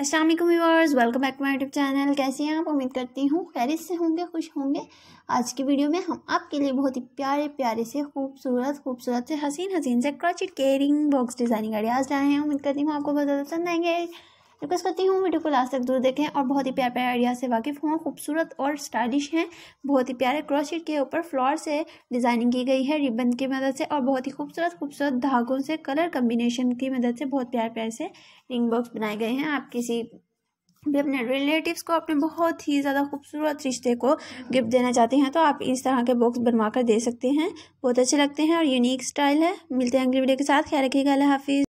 Aslam viewers welcome back to my YouTube channel कैसे हैं आप उम्मीद करती हूँ खैरिस से होंगे खुश होंगे आज की वीडियो में हम आपके लिए बहुत ही प्यारे प्यारे से खूबसूरत खूबसूरत से हसीन हसीन से crochet carrying box designing ideas लाए हैं उम्मीद करती हूँ आपको बहुत ज़्यादा पसंद आएंगे रिक्वेस्ट करती हूँ वीडियो को लास्ट तक दूर देखें और बहुत ही प्यार प्यारे आइडिया से वाकिफ़ हों खूबसूरत और स्टाइलिश हैं बहुत ही प्यारे क्रोशेट के ऊपर फ्लोर से डिज़ाइनिंग की गई है रिबन की मदद से और बहुत ही खूबसूरत खूबसूरत धागों से कलर कम्बिनेशन की मदद से बहुत प्यार प्यारे से रिंग बॉक्स बनाए गए हैं आप किसी भी अपने रिलेटिव्स को अपने बहुत ही ज़्यादा खूबसूरत रिश्ते को गिफ्ट देना चाहते हैं तो आप इस तरह के बॉक्स बनवा कर दे सकते हैं बहुत अच्छे लगते हैं और यूनिक स्टाइल है मिलते हैं अगली वीडियो के साथ ख्याल रखिएगा अल्लाह हाफिज़